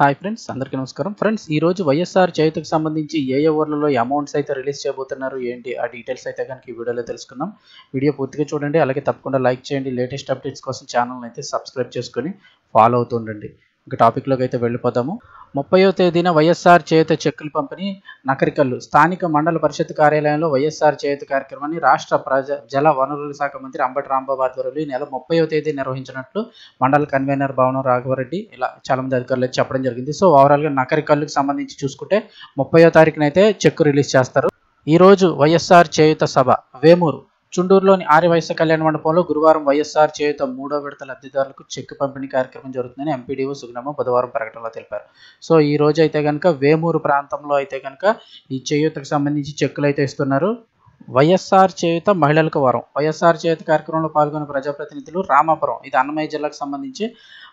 hi friends అందరికీ నమస్కారం friends ఈ రోజు వైఎస్ఆర్ చేతికి సంబంధించి ఏ ఓవర్లలో అమౌంట్స్ అయితే రిలీజ్ చేయబోతున్నారు ఏంటి ఆ డీటెయిల్స్ అయితే కనుక ఈ వీడియోలో తెలుసుకుందాం వీడియో పూర్తిగా చూడండి అలాగే తప్పకుండా లైక్ చేయండి లేటెస్ట్ అప్డేట్స్ కోసం ఛానల్ అయితే సబ్స్క్రైబ్ చేసుకొని ఫాలో అవుతుండండి ఇక టాపిక్లోకి అయితే వెళ్ళిపోదాము ముప్పయో తేదీన వైఎస్ఆర్ చేయుత చెక్కులు పంపిణీ నకరికల్లు స్థానిక మండల పరిషత్ కార్యాలయంలో వైఎస్ఆర్ చేయుత కార్యక్రమాన్ని రాష్ట్ర ప్రజా జల వనరుల శాఖ మంత్రి అంబటి రాంబాబు ఆధ్వర్యంలో ఈ నెల ముప్పయో తేదీ నిర్వహించినట్లు మండల కన్వీనర్ భవనం రాఘవరెడ్డి ఇలా చాలామంది అధికారులు చెప్పడం జరిగింది సో ఓవరాల్గా నకరికల్లుకి సంబంధించి చూసుకుంటే ముప్పయో తారీఖునైతే చెక్కు రిలీజ్ చేస్తారు ఈరోజు వైఎస్ఆర్ చేయుత సభ వేమూరు చుండూరులోని ఆర్యవైశ్య కళ్యాణ మండపంలో గురువారం వైఎస్ఆర్ చేయుత మూడో విడత లబ్ధిదారులకు చెక్ పంపిణీ కార్యక్రమం జరుగుతుందని ఎంపీడీఓ సుగ్నమ్మ బుధవారం ప్రకటనలో తెలిపారు సో ఈ రోజు అయితే కనుక వేమూరు ప్రాంతంలో అయితే కనుక ఈ చేయూతకు సంబంధించి చెక్కులు అయితే ఇస్తున్నారు వైఎస్ఆర్ చేయుత మహిళలకు వరం వైఎస్ఆర్ చేయుత కార్యక్రమంలో పాల్గొన్న ప్రజాప్రతినిధులు రామాపురం ఇది అన్నమయ్య జిల్లాకు సంబంధించి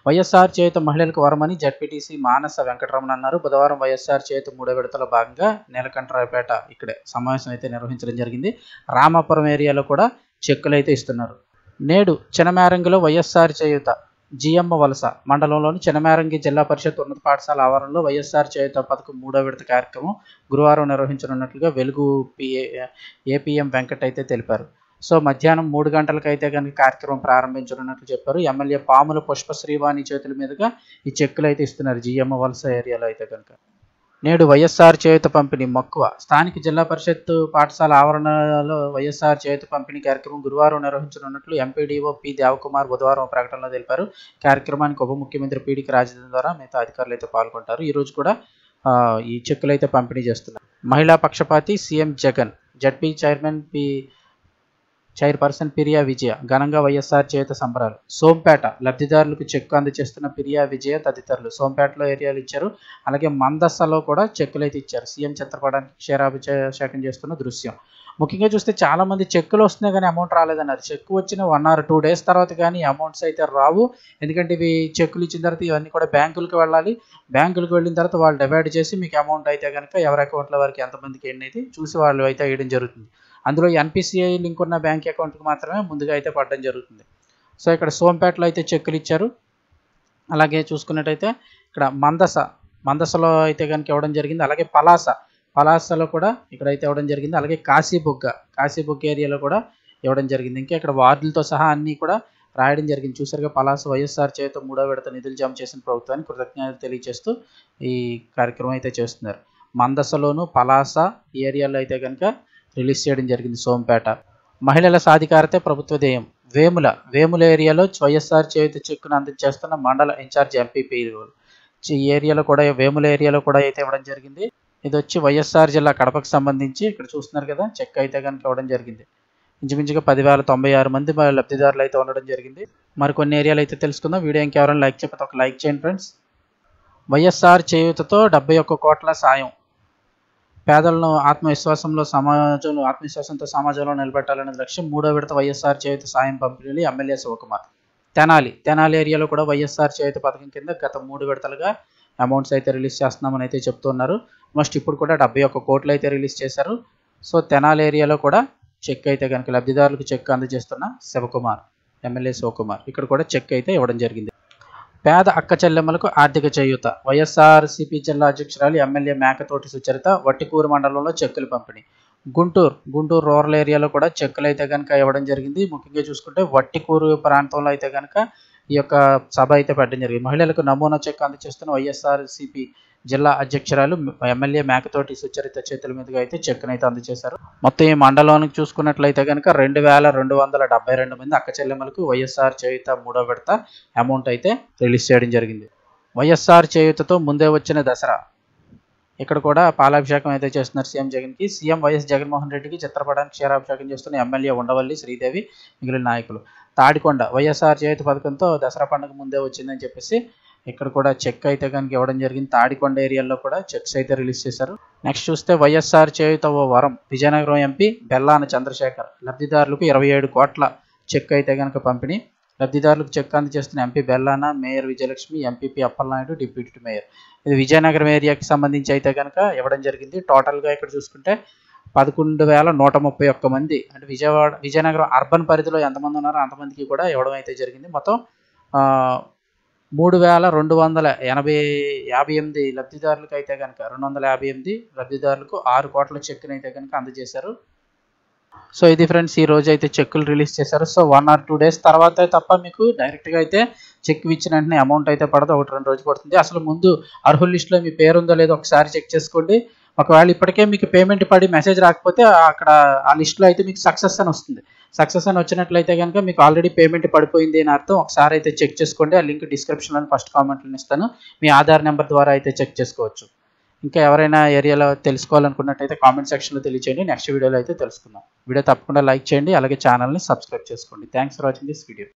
వైఎస్ఆర్ చేయుత మహిళలకు వరమని జడ్పీటీసీ మానస వెంకటరమణ అన్నారు బుధవారం వైఎస్ఆర్ చేయుత మూడో విడతలో భాగంగా నీలకంఠరాయపేట ఇక్కడే సమావేశం అయితే నిర్వహించడం జరిగింది రామాపురం ఏరియాలో కూడా చెక్కులు అయితే ఇస్తున్నారు నేడు చినమేరంగిలో వైఎస్ఆర్ చేయుత జిఎమ్మ వలస మండలంలోని చినమేరంగి జిల్లా పరిషత్ ఉన్నత పాఠశాల ఆవరణలో వైఎస్ఆర్ చేయుత పథకం మూడో విడత కార్యక్రమం గురువారం నిర్వహించనున్నట్లుగా వెలుగు పిఏ ఏపీఎం వెంకట్ అయితే తెలిపారు సో మధ్యాహ్నం మూడు గంటలకైతే కనుక కార్యక్రమం ప్రారంభించనున్నట్లు చెప్పారు ఎమ్మెల్యే పాముల పుష్ప శ్రీవాణి చేతుల మీదుగా ఈ చెక్కులు అయితే ఇస్తున్నారు జిఎమ్మ వలస ఏరియాలో అయితే కనుక నేడు వైఎస్ఆర్ చేయుత పంపిణీ మక్కువ స్థానిక జిల్లా పరిషత్ పాఠశాల ఆవరణలో వైఎస్ఆర్ చేయుత పంపిణీ కార్యక్రమం గురువారం నిర్వహించనున్నట్లు ఎంపీడీఓ పి దేవకుమార్ బుధవారం ప్రకటనలో తెలిపారు కార్యక్రమానికి ఉప ముఖ్యమంత్రి పీడికి రాజధాని ద్వారా మిగతా అధికారులు అయితే పాల్గొంటారు ఈరోజు కూడా ఈ చెక్కులు అయితే పంపిణీ చేస్తున్నారు మహిళా పక్షపాతి సీఎం జగన్ జడ్పీ చైర్మన్ పి చైర్పర్సన్ పిరియా విజయ ఘనంగా వైఎస్ఆర్ చేత సంబరాలు సోంపేట లబ్ధిదారులకు చెక్కు అందజేస్తున్న పిరియా విజయ తదితరులు సోంపేటలో ఏరియాలు ఇచ్చారు అలాగే మందస్సలో కూడా చెక్కులు అయితే ఇచ్చారు సీఎం చిత్రపటానికి క్షీరాభిషేకం చేస్తున్న దృశ్యం ముఖ్యంగా చూస్తే చాలా మంది చెక్కులు వస్తున్నాయి కానీ అమౌంట్ రాలేదన్నారు చెక్ వచ్చిన వన్ ఆర్ టూ డేస్ తర్వాత కానీ అమౌంట్స్ అయితే రావు ఎందుకంటే ఇవి చెక్కులు ఇచ్చిన తర్వాత ఇవన్నీ కూడా బ్యాంకులకు వెళ్ళాలి బ్యాంకులకు వెళ్ళిన తర్వాత వాళ్ళు డివైడ్ చేసి మీకు అమౌంట్ అయితే కనుక ఎవరి అకౌంట్లో వరకు ఎంతమందికి ఎన్ని అయితే చూసి వాళ్ళు అయితే వేయడం జరుగుతుంది అందులో ఎన్పిసిఐ లింక్ ఉన్న బ్యాంక్ అకౌంట్కి మాత్రమే ముందుగా అయితే పడడం జరుగుతుంది సో ఇక్కడ సోంపేటలో అయితే చెక్కులు ఇచ్చారు అలాగే చూసుకున్నట్టయితే ఇక్కడ మందస మందసలో అయితే కనుక ఇవ్వడం జరిగింది అలాగే పలాస పలాసలో కూడా ఇక్కడైతే ఇవ్వడం జరిగింది అలాగే కాశీబుగ్గ కాశీబుగ్గ ఏరియాలో కూడా ఇవ్వడం జరిగింది ఇంకా ఇక్కడ వార్డులతో సహా అన్నీ కూడా రాయడం జరిగింది చూసారుగా పలాస వైఎస్ఆర్ చేత మూడో విడత నిధులు జమ చేసిన ప్రభుత్వానికి కృతజ్ఞతలు తెలియజేస్తూ ఈ కార్యక్రమం అయితే చేస్తున్నారు మందసలోను పలాస ఏరియాలో అయితే కనుక రిలీజ్ చేయడం జరిగింది సోంపేట మహిళల సాధికారతే ప్రభుత్వ దేయం వేముల వేముల ఏరియాలో వైఎస్ఆర్ చేయుత చెక్కును అందించేస్తున్న మండల ఇన్ఛార్జ్ ఎంపీపీ ఈ ఏరియాలో కూడా వేముల ఏరియాలో కూడా అయితే ఇవ్వడం జరిగింది ఇది వచ్చి వైఎస్ఆర్ జిల్లా కడపకు సంబంధించి ఇక్కడ చూస్తున్నారు కదా చెక్ అయితే కనుక ఇవ్వడం జరిగింది ఇంచుమించుగా పదివేల తొంభై ఆరు మంది లబ్ధిదారులు అయితే ఉండడం జరిగింది మరికొన్ని ఏరియాలు అయితే తెలుసుకుందాం వీడియో ఇంకెవరైనా లైక్ చెప్పితే ఒక లైక్ చేయండి ఫ్రెండ్స్ వైఎస్ఆర్ చేయూతతో డెబ్బై ఒక్క కోట్ల సాయం పేదలను ఆత్మవిశ్వాసంలో సమాజంలో ఆత్మవిశ్వాసంతో సమాజంలో నిలబెట్టాలనే లక్ష్యం మూడో విడత వైఎస్ఆర్ చేయుత సాయం పంపిణీలు ఎమ్మెల్యే శివకుమార్ తెనాలి తెనాలి ఏరియాలో కూడా వైఎస్ఆర్ చేయుత పథకం కింద గత మూడు విడతలుగా అమౌంట్స్ అయితే రిలీజ్ చేస్తున్నామని అయితే చెప్తున్నారు మస్ట్ ఇప్పుడు కూడా డెబ్బై ఒక్క కోట్లు అయితే రిలీజ్ చేశారు సో తెనాలి ఏరియాలో కూడా చెక్ అయితే కనుక లబ్ధిదారులకు చెక్ అందజేస్తున్న శివకుమార్ ఎమ్మెల్యే శివకుమార్ ఇక్కడ కూడా చెక్ అయితే ఇవ్వడం జరిగింది పేద అక్క చెల్లెమ్మలకు ఆర్థిక చేయూత వైఎస్ఆర్సీపీ జిల్లా అధ్యక్షురాలు ఎమ్మెల్యే మేకతోటి సుచరిత వట్టికూరు మండలంలో చెక్కులు పంపిణీ గుంటూరు గుంటూరు రూరల్ ఏరియాలో కూడా చెక్కులు అయితే కనుక ఇవ్వడం జరిగింది ముఖ్యంగా చూసుకుంటే వట్టికూరు ప్రాంతంలో అయితే కనుక ఈ యొక్క సభ అయితే పెట్టడం జరిగింది మహిళలకు నమూనా చెక్ అందజేస్తున్న వైఎస్ఆర్సీపీ జిల్లా అధ్యక్షురాలు ఎమ్మెల్యే మేకతోటి సుచరిత చేతుల మీదుగా అయితే చెక్కునైతే అందజేశారు మొత్తం ఈ మండలానికి చూసుకున్నట్లయితే కనుక రెండు వేల రెండు వందల డెబ్బై రెండు మంది అక్క చెల్లెమ్మలకు వైఎస్ఆర్ చేయుత మూడో విడత అమౌంట్ అయితే రిలీజ్ చేయడం జరిగింది వైఎస్ఆర్ చేయుతతో ముందే వచ్చిన దసరా ఇక్కడ కూడా పాలాభిషేకం అయితే చేస్తున్నారు సీఎం జగన్కి సీఎం వైఎస్ జగన్మోహన్ రెడ్డికి చిత్రపటానికి క్షీరాభిషేకం చేస్తున్న ఎమ్మెల్యే ఉండవల్లి శ్రీదేవి మిగిలిన నాయకులు తాడికొండ వైఎస్ఆర్ చేత పథకంతో దసరా పండుగ ముందే వచ్చిందని చెప్పేసి ఇక్కడ కూడా చెక్ అయితే కనుక ఇవ్వడం జరిగింది తాడికొండ ఏరియాలో కూడా చెక్స్ అయితే రిలీజ్ చేశారు నెక్స్ట్ చూస్తే వైఎస్ఆర్ చేయుత ఓ వరం విజయనగరం ఎంపీ బెల్లాన చంద్రశేఖర్ లబ్ధిదారులకు ఇరవై ఏడు కోట్ల చెక్ అయితే కనుక పంపిణీ లబ్ధిదారులకు చెక్ అందజేస్తున్న MP Bellana mayor Vijayalakshmi MPP Appalanaidu deputy mayor ఇది విజయనగరం ఏరియాకి సంబంధించి అయితే కనుక ఇవ్వడం జరిగింది టోటల్గా ఇక్కడ చూసుకుంటే పదకొండు వేల నూట ముప్పై ఒక్క మంది అంటే విజయవాడ విజయనగరం అర్బన్ పరిధిలో ఎంతమంది ఉన్నారో అంతమందికి కూడా ఇవ్వడం అయితే జరిగింది మొత్తం మూడు వేల రెండు వందల ఎనభై యాభై ఎనిమిది లబ్ధిదారులకు అయితే కనుక రెండు వందల యాభై ఎనిమిది లబ్ధిదారులకు ఆరు కోట్ల చెక్కునైతే కనుక అందజేశారు సో ఇది ఫ్రెండ్స్ ఈ రోజు అయితే చెక్కులు రిలీజ్ చేశారు so one or two days తర్వాత తప్ప మీకు డైరెక్ట్గా అయితే చెక్ ఇచ్చిన వెంటనే అమౌంట్ అయితే పడదు ఒకటి రెండు రోజు పడుతుంది అసలు ముందు అర్హుల లిస్టులో మీ పేరు ఉందో లేదో ఒకసారి చెక్ చేసుకోండి ఒకవేళ ఇప్పటికే మీకు పేమెంట్ పడి మెసేజ్ రాకపోతే అక్కడ ఆ లిస్ట్లో అయితే మీకు సక్సెస్ అని వస్తుంది సక్సెస్ అని వచ్చినట్లయితే కనుక మీకు ఆల్రెడీ పేమెంట్ పడిపోయింది అని అర్థం ఒకసారి అయితే చెక్ చేసుకోండి ఆ లింక్ డిస్క్రిప్షన్లో ఫస్ట్ కామెంట్లో ఇస్తాను మీ ఆధార్ నెంబర్ ద్వారా అయితే చెక్ చేసుకోవచ్చు ఇంకా ఎవరైనా ఏరియాలో తెలుసుకోవాలనుకున్నట్టయితే కామెంట్ సెక్షన్లో తెలియచేయండి నెక్స్ట్ వీడియోలో అయితే తెలుసుకుందాం వీడియో తప్పకుండా లైక్ చేయండి అలాగే ఛానల్ని సబ్స్క్రైబ్ చేసుకోండి thanks for watching this video